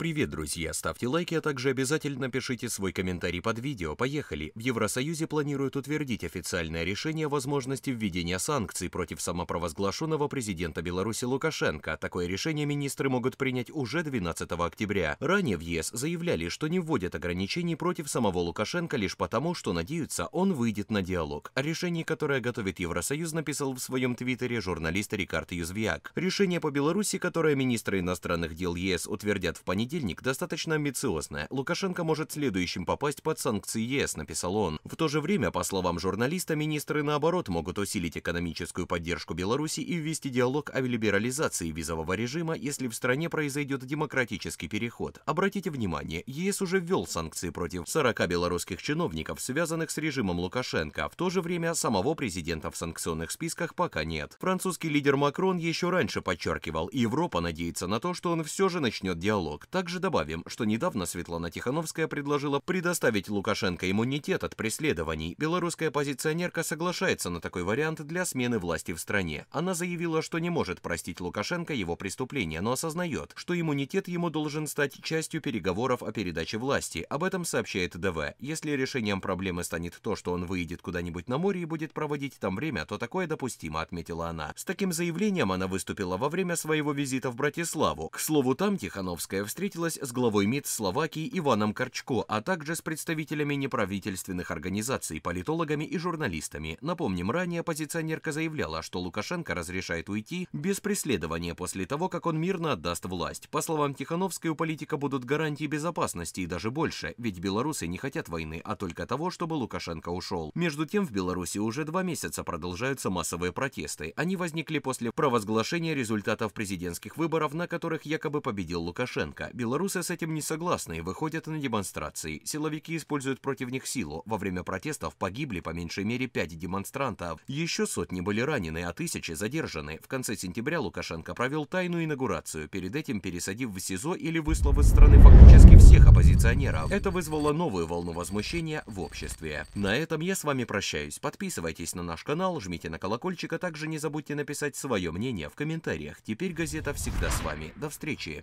Привет, друзья! Ставьте лайки, а также обязательно пишите свой комментарий под видео. Поехали! В Евросоюзе планируют утвердить официальное решение о возможности введения санкций против самопровозглашенного президента Беларуси Лукашенко. Такое решение министры могут принять уже 12 октября. Ранее в ЕС заявляли, что не вводят ограничений против самого Лукашенко лишь потому, что надеются, он выйдет на диалог. О решении, которое готовит Евросоюз, написал в своем твиттере журналист Рикард Юзвиак. Решение по Беларуси, которое министры иностранных дел ЕС утвердят в понедельник, понедельник достаточно амбициозная. Лукашенко может следующим попасть под санкции ЕС, написал он. В то же время, по словам журналиста, министры наоборот могут усилить экономическую поддержку Беларуси и ввести диалог о либерализации визового режима, если в стране произойдет демократический переход. Обратите внимание, ЕС уже ввел санкции против 40 белорусских чиновников, связанных с режимом Лукашенко, а в то же время самого президента в санкционных списках пока нет. Французский лидер Макрон еще раньше подчеркивал, Европа надеется на то, что он все же начнет диалог. Также добавим, что недавно Светлана Тихановская предложила предоставить Лукашенко иммунитет от преследований. Белорусская оппозиционерка соглашается на такой вариант для смены власти в стране. Она заявила, что не может простить Лукашенко его преступления, но осознает, что иммунитет ему должен стать частью переговоров о передаче власти. Об этом сообщает ДВ. Если решением проблемы станет то, что он выйдет куда-нибудь на море и будет проводить там время, то такое допустимо, отметила она. С таким заявлением она выступила во время своего визита в Братиславу. К слову, там Тихановская встретилась встретилась с главой МИД Словакии Иваном Корчко, а также с представителями неправительственных организаций, политологами и журналистами. Напомним, ранее оппозиционерка заявляла, что Лукашенко разрешает уйти без преследования после того, как он мирно отдаст власть. По словам Тихановской, у политика будут гарантии безопасности и даже больше, ведь белорусы не хотят войны, а только того, чтобы Лукашенко ушел. Между тем, в Беларуси уже два месяца продолжаются массовые протесты. Они возникли после провозглашения результатов президентских выборов, на которых якобы победил Лукашенко. Белорусы с этим не согласны и выходят на демонстрации. Силовики используют против них силу. Во время протестов погибли по меньшей мере пять демонстрантов. Еще сотни были ранены, а тысячи задержаны. В конце сентября Лукашенко провел тайную инаугурацию, перед этим пересадив в СИЗО или выслав из страны фактически всех оппозиционеров. Это вызвало новую волну возмущения в обществе. На этом я с вами прощаюсь. Подписывайтесь на наш канал, жмите на колокольчик, а также не забудьте написать свое мнение в комментариях. Теперь газета всегда с вами. До встречи!